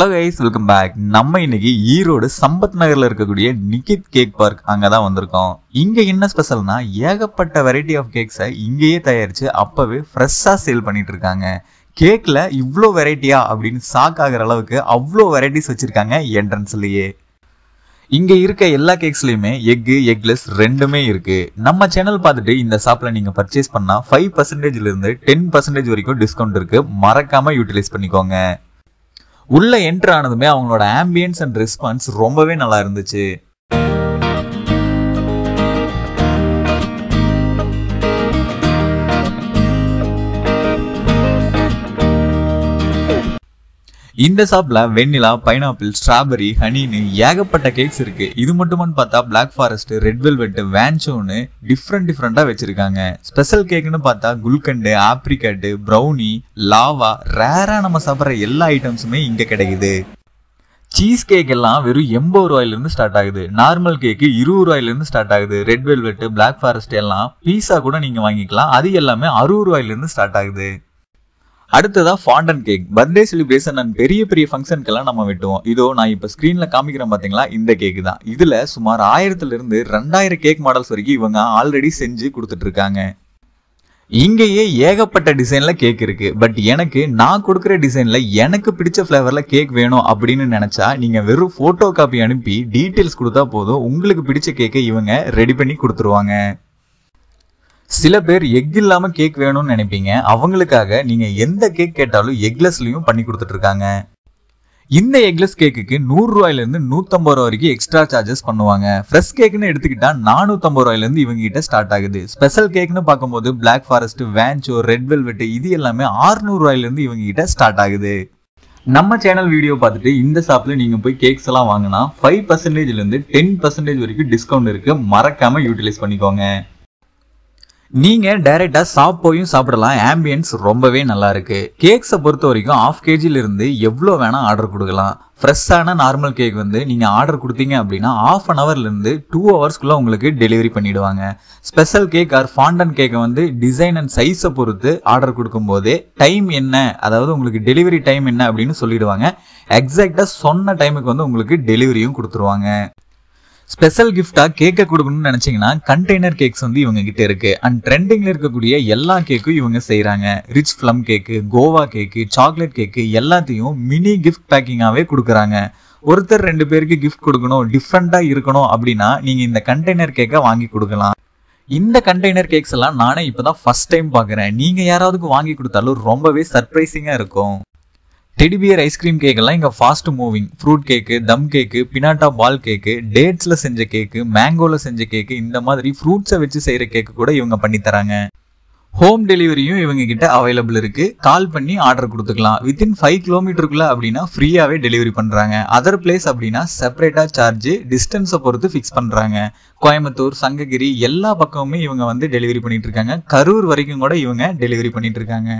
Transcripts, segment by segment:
hello guys welcome back நம்ம இன்னைக்கு ஈரோடு சம்பத் நகரில் இருக்கக்கூடிய நிக்கித் கேக் பார்க் அங்கே தான் வந்திருக்கோம் இங்கே என்ன ஸ்பெஷல்னா ஏகப்பட்ட வெரைட்டி ஆஃப் கேக்ஸை இங்கேயே தயாரித்து அப்போவே ஃப்ரெஷ்ஷாக சேல் பண்ணிட்டு இருக்காங்க கேக்கில் இவ்வளோ வெரைட்டியா அப்படின்னு ஷாக் ஆகிற அளவுக்கு அவ்வளோ வெரைட்டிஸ் வச்சுருக்காங்க என்ட்ரன்ஸ்லயே இங்கே இருக்க எல்லா கேக்ஸ்லயுமே எக்கு எக்லெஸ் ரெண்டுமே இருக்கு நம்ம சேனல் பார்த்துட்டு இந்த ஷாப்பில் நீங்கள் பர்ச்சேஸ் பண்ணால் ஃபைவ் பர்சன்டேஜ்லேருந்து டென் பர்சன்டேஜ் வரைக்கும் டிஸ்கவுண்ட் இருக்கு மறக்காமல் யூட்டிலைஸ் பண்ணிக்கோங்க உள்ளே என்ட்ரானதுமே அவங்களோட ஆம்பியன்ஸ் அண்ட் ரெஸ்பான்ஸ் ரொம்பவே நல்லா இருந்துச்சு இந்த ஷாப்ல வெண்ணிலா பைனாப்பிள் ஸ்ட்ராபெரி ஹனின்னு ஏகப்பட்ட கேக்ஸ் இருக்கு இது மட்டுமே பார்த்தா பிளாக் ஃபாரஸ்ட் ரெட் வெல்வெட் வேன்சோனு டிஃப்ரெண்ட் டிஃப்ரெண்டா வச்சிருக்காங்க ஸ்பெஷல் கேக்னு பார்த்தா குல்கண்டு ஆப்ரிகட்டு ப்ரௌனி லாவா ரேரா நம்ம சாப்பிட்ற எல்லா ஐட்டம்ஸுமே இங்க கிடைக்குது சீஸ் கேக் எல்லாம் வெறும் எண்பது ரூபாயிலிருந்து ஸ்டார்ட் ஆகுது நார்மல் கேக்கு இருபது ரூபாயிலிருந்து ஸ்டார்ட் ஆகுது ரெட் வெல்வெட் பிளாக் ஃபாரஸ்ட் எல்லாம் பீஸா கூட நீங்கள் வாங்கிக்கலாம் அது எல்லாமே அறுபது ரூபாயிலிருந்து ஸ்டார்ட் ஆகுது அடுத்ததா fondant cake birthday celebration and பெரிய பெரிய ஃபங்க்ஷனுக்கெல்லாம் நம்ம விட்டுவோம் இதோ நான் இப்போ ஸ்க்ரீனில் காமிக்கிறேன் பார்த்தீங்களா இந்த கேக்கு தான் இதில் சுமார் ஆயிரத்துலேருந்து ரெண்டாயிரம் கேக் மாடல்ஸ் வரைக்கும் இவங்க ஆல்ரெடி செஞ்சு கொடுத்துட்ருக்காங்க இங்கேயே ஏகப்பட்ட டிசைனில் கேக் இருக்குது பட் எனக்கு நான் கொடுக்குற டிசைனில் எனக்கு பிடிச்ச ஃப்ளேவரில் கேக் வேணும் அப்படின்னு நினச்சா நீங்கள் வெறும் ஃபோட்டோ காப்பி அனுப்பி டீட்டெயில்ஸ் கொடுத்தா போதும் உங்களுக்கு பிடிச்ச கேக்கை இவங்க ரெடி பண்ணி கொடுத்துருவாங்க சில பேர் எக் இல்லாம கேக் வேணும்னு நினைப்பீங்க அவங்களுக்காக நீங்க எந்த கேக் கேட்டாலும் எக்லெஸ்லயும் பண்ணி கொடுத்துட்டு இருக்காங்க இந்த எக்லெஸ் கேக்குக்கு நூறு ரூபாயில இருந்து நூத்தம்பது ரூபா வரைக்கும் எக்ஸ்ட்ரா சார்ஜஸ் பண்ணுவாங்க ஃப்ரெஷ் கேக்னு எடுத்துக்கிட்டா நானூத்தம்பது ரூபாயில இருந்து இவங்க கிட்ட ஸ்டார்ட் ஆகுது ஸ்பெஷல் கேக்னு பார்க்கும்போது பிளாக் ஃபாரஸ்ட் வேன்ச்சோ ரெட் வெல்வெட் இது எல்லாமே ஆறுநூறு ரூபாயில இருந்து இவங்க கிட்ட ஸ்டார்ட் ஆகுது நம்ம சேனல் வீடியோ பார்த்துட்டு இந்த ஷாப்பில் நீங்கள் போய் கேக்ஸ் எல்லாம் வாங்கினா ஃபைவ் பர்சன்டேஜ்லேருந்து டென் பர்சன்டேஜ் வரைக்கும் டிஸ்கவுண்ட் இருக்குது மறக்காமல் யூட்டிலைஸ் பண்ணிக்கோங்க நீங்க டைரக்டா ஷாப் போயும் சாப்பிடலாம் ஆம்பியன்ஸ் ரொம்பவே நல்லா இருக்கு கேக்ஸை பொறுத்த வரைக்கும் ஆஃப் கேஜில இருந்து எவ்வளோ வேணா ஆர்டர் கொடுக்கலாம் ஃப்ரெஷ்ஷான நார்மல் கேக் வந்து நீங்கள் ஆர்டர் கொடுத்தீங்க அப்படின்னா ஆஃப் அன் இருந்து டூ ஹவர்ஸ்க்குள்ளே உங்களுக்கு டெலிவரி பண்ணிவிடுவாங்க ஸ்பெஷல் கேக் ஆர் ஃபாண்டன் கேக்கை வந்து டிசைன் அண்ட் சைஸை பொறுத்து ஆர்டர் கொடுக்கும் டைம் என்ன அதாவது உங்களுக்கு டெலிவரி டைம் என்ன அப்படின்னு சொல்லிடுவாங்க எக்ஸாக்டா சொன்ன டைமுக்கு வந்து உங்களுக்கு டெலிவரியும் கொடுத்துருவாங்க ஸ்பெஷல் கிஃப்டா கேக்க கொடுக்கணும்னு நினைச்சீங்கன்னா கண்டெய்னர் கேக்ஸ் வந்து இவங்க கிட்ட இருக்கு அண்ட் ட்ரெண்டிங்கில் இருக்கக்கூடிய எல்லா கேக்கும் இவங்க செய்கிறாங்க ரிச் ஃப்ளம் கேக்கு கோவா கேக்கு சாக்லேட் கேக்கு எல்லாத்தையும் மினி கிஃப்ட் பேக்கிங்காகவே கொடுக்குறாங்க ஒருத்தர் ரெண்டு பேருக்கு கிஃப்ட் கொடுக்கணும் டிஃப்ரெண்ட்டாக இருக்கணும் அப்படின்னா நீங்கள் இந்த கண்டெய்னர் கேக்கை வாங்கி கொடுக்கலாம் இந்த கண்டெய்னர் கேக்ஸ் எல்லாம் நானே இப்போ தான் டைம் பார்க்குறேன் நீங்கள் யாராவதுக்கு வாங்கி கொடுத்தாலும் ரொம்பவே சர்ப்ரைசிங்காக இருக்கும் டெடிபியர் ஐஸ்கிரீம் கேக்கெல்லாம் இங்கே ஃபாஸ்ட் மூவிங் ஃப்ரூட் கேக்கு தம் கேக்கு பினாட்டா பால் கேக்கு டேட்ஸில் செஞ்ச கேக்கு மேங்கோவில் செஞ்ச கேக்கு இந்த மாதிரி ஃப்ரூட்ஸை வச்சு செய்கிற கேக்கு கூட இவங்க பண்ணி தராங்க ஹோம் டெலிவரியும் இவங்க கிட்ட அவைலபிள் இருக்கு கால் பண்ணி ஆர்டர் கொடுத்துக்கலாம் வித்தின் ஃபைவ் கிலோமீட்டருக்குள்ள அப்படின்னா ஃப்ரீயாவே டெலிவரி பண்றாங்க அதர் பிளேஸ் அப்படின்னா செப்பரேட்டா சார்ஜ் டிஸ்டன்ஸை பொறுத்து ஃபிக்ஸ் பண்றாங்க கோயம்புத்தூர் சங்ககிரி எல்லா பக்கமுமே இவங்க வந்து டெலிவரி பண்ணிட்டு இருக்காங்க கரூர் வரைக்கும் கூட இவங்க டெலிவரி பண்ணிட்டு இருக்காங்க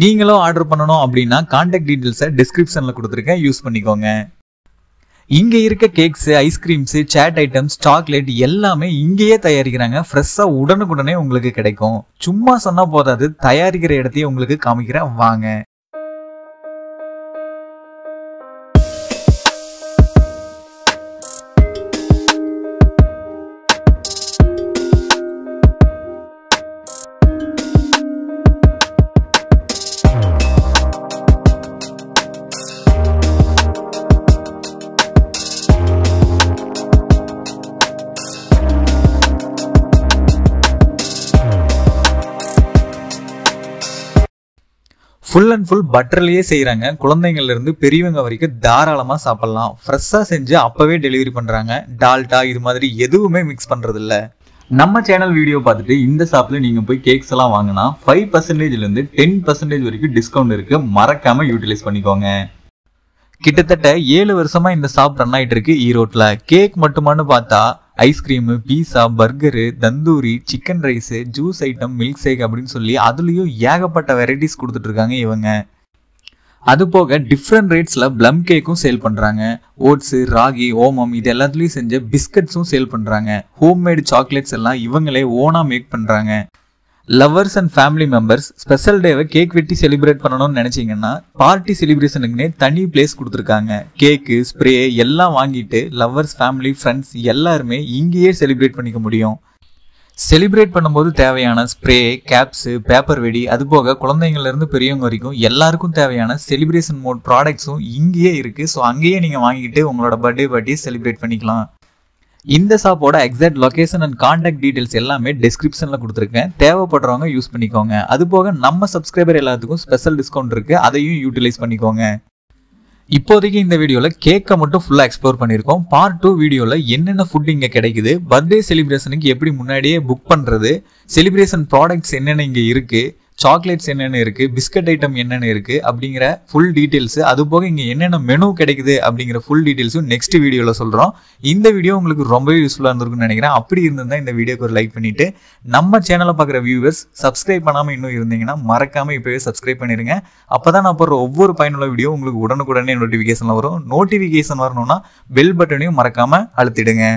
நீங்களும் ஆர்டர் பண்ணணும் அப்படின்னா கான்டாக்ட் டீட்டெயில்ஸை டிஸ்கிரிப்ஷனில் கொடுத்துருக்கேன் யூஸ் பண்ணிக்கோங்க இங்கே இருக்க cakes ice creams chaat items chocolate எல்லாமே இங்கேயே தயாரிக்கிறாங்க ஃப்ரெஷ்ஷாக உடனுக்குடனே உங்களுக்கு கிடைக்கும் சும்மா சொன்னால் போதாது தயாரிக்கிற இடத்தையும் உங்களுக்கு காமிக்கிறேன் வாங்க ஃபுல் அண்ட் ஃபுல் பட்டர்லேயே செய்கிறாங்க குழந்தைங்கள்லேருந்து பெரியவங்க வரைக்கும் தாராளமாக சாப்பிட்லாம் ஃப்ரெஷ்ஷாக செஞ்சு அப்போவே டெலிவரி பண்ணுறாங்க டால்டா இது மாதிரி எதுவுமே மிக்ஸ் பண்ணுறதில்ல நம்ம சேனல் வீடியோ பார்த்துட்டு இந்த ஷாப்பில் நீங்கள் போய் கேக்ஸ் எல்லாம் வாங்கினா ஃபைவ் பர்சன்டேஜ்லேருந்து டென் பர்சன்டேஜ் வரைக்கும் டிஸ்கவுண்ட் இருக்குது மறக்காமல் யூட்டிலைஸ் பண்ணிக்கோங்க கிட்டத்தட்ட ஏழு வருஷமாக இந்த ஷாப் ரன் ஆகிட்டு இருக்கு ஈரோட்டில் கேக் மட்டுமானு பார்த்தா ice cream pizza burger tandoori chicken rice juice item milk shake அப்படின்னு சொல்லி அதுலேயும் ஏகப்பட்ட வெரைட்டிஸ் கொடுத்துட்ருக்காங்க இவங்க அது போக டிஃப்ரெண்ட் ரேட்ஸில் ப்ளம் கேக்கும் சேல் பண்ணுறாங்க ஓட்ஸு ராகி ஓமம் இது எல்லாத்துலேயும் செஞ்ச பிஸ்கட்ஸும் சேல் பண்ணுறாங்க ஹோம்மேடு சாக்லேட்ஸ் எல்லாம் இவங்களே ஓனாக மேக் பண்ணுறாங்க lovers and family members special டேவை கேக் வெட்டி செலிப்ரேட் பண்ணணும்னு நினைச்சிங்கன்னா பார்ட்டி செலிப்ரேஷனுக்குனே தனி பிளேஸ் கொடுத்துருக்காங்க கேக்கு ஸ்ப்ரே எல்லாம் வாங்கிட்டு லவ்வர்ஸ் ஃபேமிலி ஃப்ரெண்ட்ஸ் எல்லாருமே இங்கேயே செலிப்ரேட் பண்ணிக்க முடியும் செலிப்ரேட் பண்ணும்போது தேவையான ஸ்ப்ரே கேப்ஸு பேப்பர் வெடி அது போக குழந்தைங்கள்லேருந்து பெரியவங்க வரைக்கும் எல்லாருக்கும் தேவையான செலிப்ரேஷன் மோட் ப்ராடக்ட்ஸும் இங்கேயே இருக்குது ஸோ அங்கேயே நீங்கள் வாங்கிட்டு உங்களோட பர்த்டே பார்ட்டியை செலிப்ரேட் பண்ணிக்கலாம் இந்த ஷாப்போட exact location and contact details எல்லாமே டிஸ்கிரிப்ஷனில் கொடுத்துருக்கேன் தேவைப்படுறவங்க யூஸ் பண்ணிக்கோங்க அது போக நம்ம சப்ஸ்கிரைபர் எல்லாத்துக்கும் ஸ்பெஷல் டிஸ்கவுண்ட் இருக்குது அதையும் யூட்டிலைஸ் பண்ணிக்கோங்க இப்போதைக்கு இந்த வீடியோவில் கேக்கை மட்டும் ஃபுல்லாக எக்ஸ்ப்ளோர் பண்ணியிருக்கோம் பார்ட் டூ வீடியோவில் என்னென்ன ஃபுட் இங்கே கிடைக்குது பர்த்டே செலிப்ரேஷனுக்கு எப்படி முன்னாடியே புக் பண்ணுறது செலிப்ரேஷன் ப்ராடக்ட்ஸ் என்னென்ன இங்கே இருக்குது சாக்லேட்ஸ் என்னென்ன இருக்குது பிஸ்கட் ஐட்டம் என்னென்ன இருக்குது அப்படிங்கிற ஃபுல் டீட்டெயில்ஸு அது போக இங்கே என்னென்ன மெனு கிடைக்குது அப்படிங்கிற ஃபுல் டீட்டெயில்ஸும் நெக்ஸ்ட் வீடியோவில் சொல்கிறோம் இந்த வீடியோ உங்களுக்கு ரொம்பவே யூஸ்ஃபுல்லாக இருந்திருக்கும்னு நினைக்கிறேன் அப்படி இருந்திருந்தால் இந்த வீடியோக்கு ஒரு லைக் பண்ணிவிட்டு நம்ம சேனலை பார்க்குற வியூவர்ஸ் சப்ஸ்கிரைப் பண்ணாமல் இன்னும் இருந்தீங்கன்னா மறக்காமல் இப்போவே சப்ஸ்கிரைப் பண்ணிடுங்க அப்போ தான் நான் போடுற ஒவ்வொரு பயனுள்ள வீடியோ உங்களுக்கு உடனுக்குடனே நோட்டிஃபிகேஷனில் வரும் நோட்டிஃபிகேஷன் வரணும்னா பெல் பட்டனையும் மறக்காமல் அழுத்திடுங்க